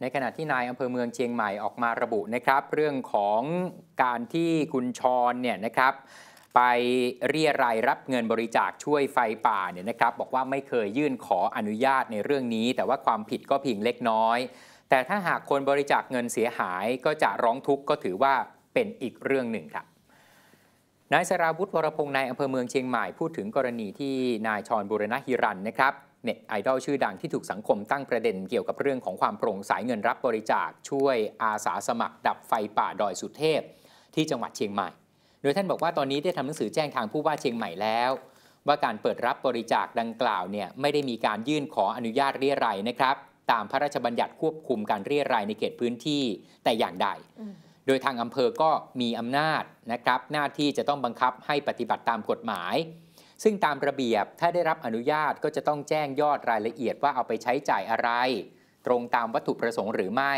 ในขณะที่นายอำเภอเมืองเชียงใหม่ออกมาระบุนะครับ เรื่องของการที่คุณชรเนี่ยนะครับ ไปเรียรายรับเงินบริจาคช่วยไฟป่าเนี่ยนะครับ บอกว่าไม่เคยยื่นขออนุญาตในเรื่องนี้ แต่ว่าความผิดก็เพียงเล็กน้อย แต่ถ้าหากคนบริจาคเงินเสียหายก็จะร้องทุกข์ก็ถือว่าเป็นอีกเรื่องหนึ่งครับนายสราวุฒิวรพงศ์นายอำเภอเมืองเชียงใหม่พูดถึงกรณีที่นายชรบุรณะฮิรันนะครับเน็ตไอดอลชื่อดังที่ถูกสังคมตั้งประเด็นเกี่ยวกับเรื่องของความโปร่งใสเงินรับบริจาคช่วยอาสาสมัครดับไฟป่า ดอยสุเทพ ที่จังหวัดเชียงใหม่ โดยท่านบอกว่าตอนนี้ได้ทำหนังสือแจ้งทางผู้ว่าเชียงใหม่แล้ว ว่าการเปิดรับบริจาคดังกล่าวเนี่ยไม่ได้มีการยื่นขออนุญาตเรียรัยนะครับ ตามพระราชบัญญัติควบคุมการเรียรัยในเขตพื้นที่แต่อย่างใด โดยทางอำเภอก็มีอำนาจนะครับหน้าที่จะต้องบังคับให้ปฏิบัติตามกฎหมายซึ่งตามระเบียบถ้าได้รับอนุญาตก็จะต้องแจ้งยอดรายละเอียดว่าเอาไปใช้จ่ายอะไร ตรงตามวัตถุประสงค์หรือไม่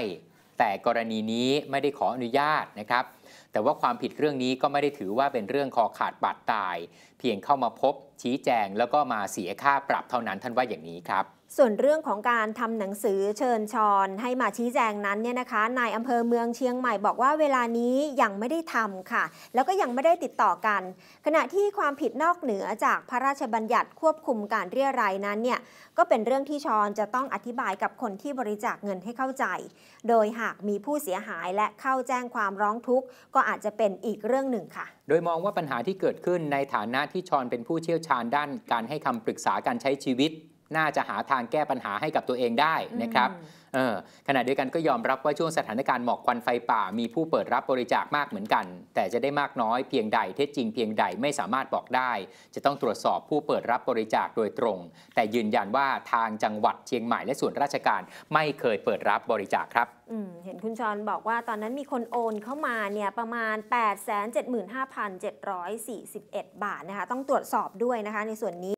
แต่กรณีนี้ไม่ได้ขออนุญาตนะครับ แต่ว่าความผิดเรื่องนี้ก็ไม่ได้ถือว่าเป็นเรื่องคอขาดบาดตาย เพียงเข้ามาพบ ชี้แจงแล้วก็มาเสียค่าปรับเท่านั้นท่านว่าอย่างนี้ครับส่วนเรื่องของการทำหนังสือเชิญชอนให้มาชี้แจงนั้นเนี่ยนะคะ นายอำเภอเมืองเชียงใหม่บอกว่าเวลานี้ยังไม่ได้ทำค่ะ แล้วก็ยังไม่ได้ติดต่อกัน ขณะที่ความผิดนอกเหนือจากพระราชบัญญัติควบคุมการเรียรายนั้นเนี่ยก็เป็นเรื่องที่ชอนจะต้องอธิบายกับคนที่บริจาคเงินให้เข้าใจ โดยหากมีผู้เสียหายและเข้าแจ้งความร้องทุกข์ก็อาจจะเป็นอีกเรื่องหนึ่งค่ะ โดยมองว่าปัญหาที่เกิดขึ้นในฐานะที่ชอนเป็นผู้เชี่ยวชาญด้าน การให้คำปรึกษาการใช้ชีวิตน่าจะหาทางแก้ปัญหาให้กับตัวเองได้นะครับขณะเดียวกันก็ยอมรับว่าช่วงสถานการณ์หมอกควันไฟป่า มีผู้เปิดรับบริจาคมากเหมือนกัน แต่จะได้มากน้อยเพียงใดเท็จจริงเพียงใดไม่สามารถบอกได้ จะต้องตรวจสอบผู้เปิดรับบริจาคโดยตรง แต่ยืนยันว่าทางจังหวัดเชียงใหม่และส่วนราชการไม่เคยเปิดรับบริจาคครับเห็นคุณชอนบอกว่าตอนนั้นมีคนโอนเข้ามาเนี่ยประมาณ8 7 5 7 4 1 บาทนะคะต้องตรวจสอบด้วยนะคะในส่วนนี้